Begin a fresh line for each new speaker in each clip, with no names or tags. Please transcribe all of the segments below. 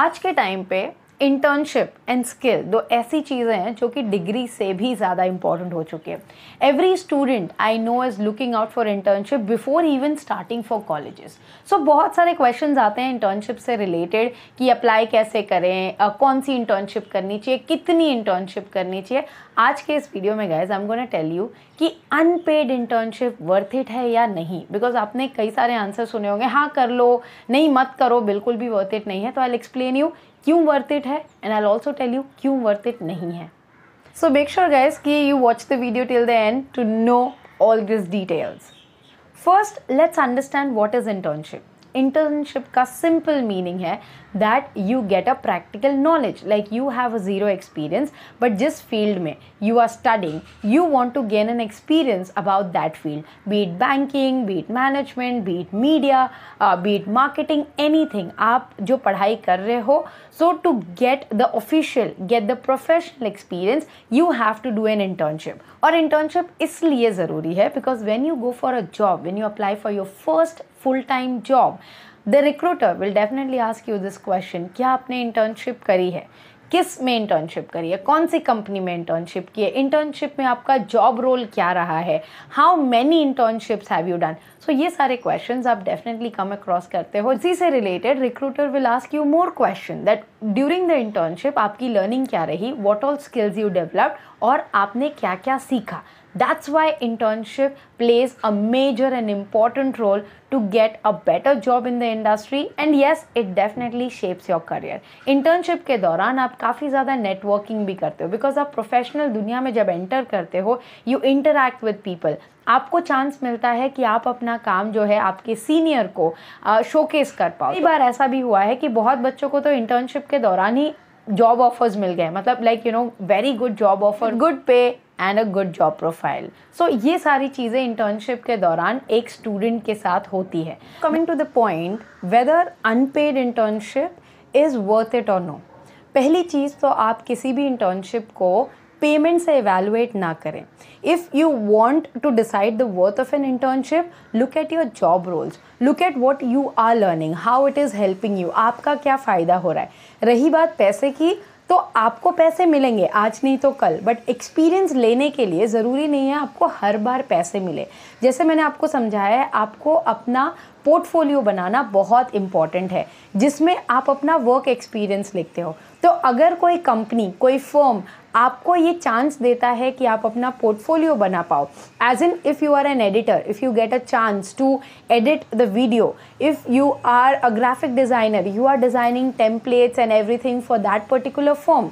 आज के टाइम पे इंटर्नशिप एंड स्किल दो ऐसी चीज़ें हैं जो कि डिग्री से भी ज़्यादा इंपॉर्टेंट हो चुकी है every student I know is looking out for internship before even starting for colleges so बहुत सारे क्वेश्चन आते हैं इंटर्नशिप से रिलेटेड कि अप्लाई कैसे करें uh, कौन सी इंटर्नशिप करनी चाहिए कितनी इंटर्नशिप करनी चाहिए आज के इस वीडियो में guys I am gonna tell you कि अनपेड इंटर्नशिप वर्थ इट है या नहीं बिकॉज आपने कई सारे आंसर सुने होंगे हाँ कर लो नहीं मत करो बिल्कुल भी वर्थ इट नहीं है तो आई एक्सप्लेन यू क्यों वर्थ इट है and I also tell you क्यों वर्थ इट नहीं है सो मेक श्योर गाइज कि you watch the video till the end to know all this details first let's understand what is internship internship का simple meaning है that you get a practical knowledge like you have a zero experience but जिस field में you are studying you want to gain an experience about that field be it banking be it management be it media be it marketing anything आप जो पढ़ाई कर रहे हो so to get the official get the professional experience you have to do an internship और internship इसलिए ज़रूरी है because when you go for a job when you apply for your first full time job the recruiter will definitely ask you this question क्या आपने internship करी है किस में इंटर्नशिप करी है कौन सी कंपनी में इंटर्नशिप की है इंटर्नशिप में आपका जॉब रोल क्या रहा है how many internships have you done so ये सारे क्वेश्चंस आप डेफिनेटली कम अक्रॉस करते हो इसी से related recruiter will ask you more question that during the internship आपकी लर्निंग क्या रही what all skills you developed और आपने क्या क्या सीखा That's why internship plays a major and important role to get a better job in the industry and yes it definitely shapes your career. Internship के दौरान आप काफ़ी ज़्यादा networking भी करते हो because आप professional दुनिया में जब enter करते हो you interact with people. आपको चांस मिलता है कि आप अपना काम जो है आपके सीनियर को शोकेस कर पाओ कई बार ऐसा भी हुआ है कि बहुत बच्चों को तो इंटर्नशिप के दौरान ही जॉब ऑफर्स मिल गए मतलब like you know very good job offer good pay and a good job profile so ये सारी चीज़ें इंटर्नशिप के दौरान एक स्टूडेंट के साथ होती है coming to the point whether unpaid internship is worth it और नो पहली चीज़ तो आप किसी भी इंटर्नशिप को पेमेंट से एवेलुएट ना करें if you want to decide the worth of an internship look at your job roles look at what you are learning how it is helping you आपका क्या फ़ायदा हो रहा है रही बात पैसे की तो आपको पैसे मिलेंगे आज नहीं तो कल बट एक्सपीरियंस लेने के लिए ज़रूरी नहीं है आपको हर बार पैसे मिले जैसे मैंने आपको समझाया है आपको अपना पोर्टफोलियो बनाना बहुत इम्पॉर्टेंट है जिसमें आप अपना वर्क एक्सपीरियंस लिखते हो तो अगर कोई कंपनी कोई फर्म आपको ये चांस देता है कि आप अपना पोर्टफोलियो बना पाओ as in if you are an editor if you get a chance to edit the video if you are a graphic designer you are designing templates and everything for that particular form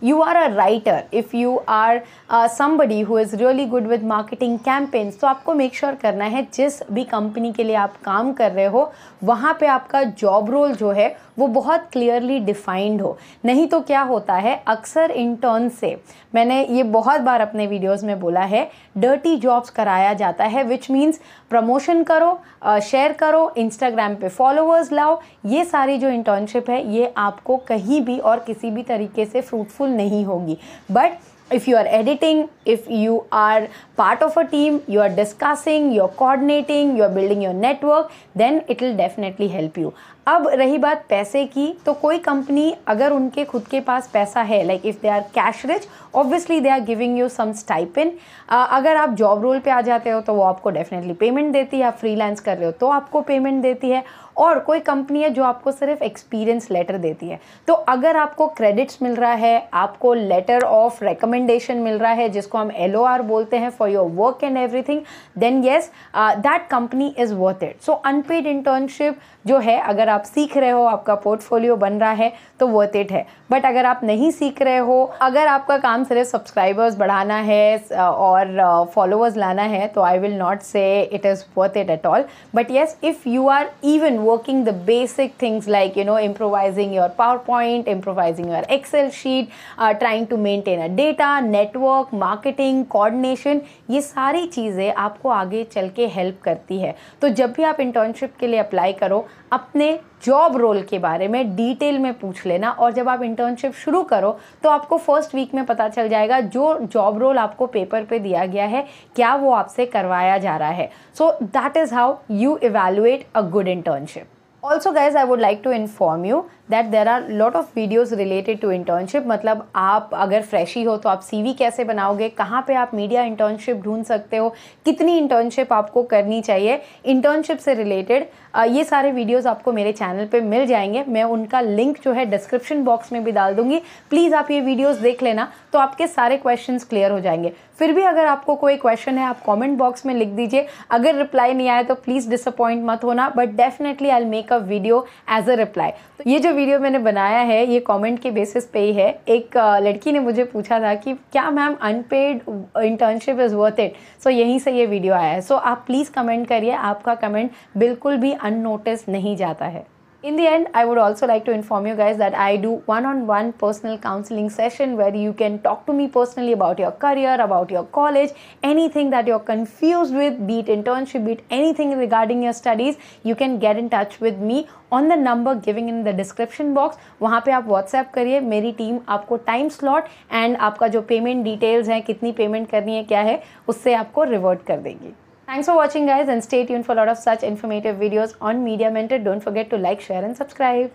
you are a writer if you are uh, somebody who is really good with marketing campaigns तो आपको make sure sure करना है जिस भी company के लिए आप काम कर रहे हो वहाँ पे आपका जॉब रोल जो है वो बहुत क्लियरली डिफाइंड हो नहीं तो क्या होता है अक्सर इंटर्न से मैंने ये बहुत बार अपने वीडियोस में बोला है डर्टी जॉब्स कराया जाता है विच मीन्स प्रमोशन करो शेयर uh, करो इंस्टाग्राम पे फॉलोअर्स लाओ ये सारी जो इंटर्नशिप है ये आपको कहीं भी और किसी भी तरीके से फ्रूटफुल यूज़फुल नहीं होगी but if you are editing if you are part of a team you are discussing are coordinating are building your network then it will definitely help you अब रही बात पैसे की तो कोई कंपनी अगर उनके खुद के पास पैसा है like if they are cash rich obviously they are giving you some stipend अगर आप जॉब रोल पे आ जाते हो तो वो आपको डेफिनेटली पेमेंट देती है आप फ्रीलांस कर रहे हो तो आपको पेमेंट देती है और कोई कंपनी है जो आपको सिर्फ एक्सपीरियंस लेटर देती है तो अगर आपको क्रेडिट्स मिल रहा है आपको लेटर ऑफ रिकमेंड रिकमेंडेशन मिल रहा है जिसको हम एल बोलते हैं for your work and everything then yes that company is worth it so unpaid internship जो है अगर आप सीख रहे हो आपका पोर्टफोलियो बन रहा है तो वर्थ इट है बट अगर आप नहीं सीख रहे हो अगर आपका काम सिर्फ सब्सक्राइबर्स बढ़ाना है uh, और फॉलोअर्स uh, लाना है तो I will not say it is worth it at all but yes if you are even working the basic things like you know improvising your PowerPoint improvising your Excel sheet trying to maintain a data data network marketing coordination ये सारी चीज़ें आपको आगे चल के help करती है तो जब भी आप इंटर्नशिप के लिए अप्लाई करो अपने जॉब रोल के बारे में डिटेल में पूछ लेना और जब आप इंटर्नशिप शुरू करो तो आपको फर्स्ट वीक में पता चल जाएगा जो जॉब रोल आपको पेपर पे दिया गया है क्या वो आपसे करवाया जा रहा है so that is how you evaluate a good internship also guys i would like to inform you that there are lot of videos related to internship मतलब आप अगर फ्रेशी हो तो आप सी वी कैसे बनाओगे कहाँ पर आप मीडिया इंटर्नशिप ढूंढ सकते हो कितनी इंटर्नशिप आपको करनी चाहिए इंटर्नशिप से रिलेटेड ये सारे वीडियोज आपको मेरे चैनल पर मिल जाएंगे मैं उनका लिंक जो है डिस्क्रिप्शन बॉक्स में भी डाल दूंगी प्लीज़ आप ये वीडियोज़ देख लेना तो आपके सारे क्वेश्चन क्लियर हो जाएंगे फिर भी अगर आपको कोई क्वेश्चन है आप कॉमेंट बॉक्स में लिख दीजिए अगर रिप्लाई नहीं आया तो प्लीज़ डिसअपॉइंट मत होना but definitely I make a video as a reply तो ये जो वीडियो मैंने बनाया है ये कमेंट के बेसिस पे ही है एक लड़की ने मुझे पूछा था कि क्या ma'am unpaid internship is worth it so यहीं से ये वीडियो आया है सो so, आप प्लीज़ कमेंट करिए आपका कमेंट बिल्कुल भी अननोटिस नहीं जाता है In the end, I would also like to inform you guys that I do one on one personal counseling session where you can talk to me personally about your career, about your college, anything that you're confused with, be it internship, be it anything regarding your studies. You can get in touch with me on the number giving in the description box वहाँ पे आप WhatsApp करिए मेरी team आपको time slot and आपका जो payment details हैं कितनी पेमेंट करनी है क्या है उससे आपको रिवर्ट कर देगी Thanks for watching guys and stay tuned for a lot of such informative videos on Media Mentor. Don't forget to like, share and subscribe.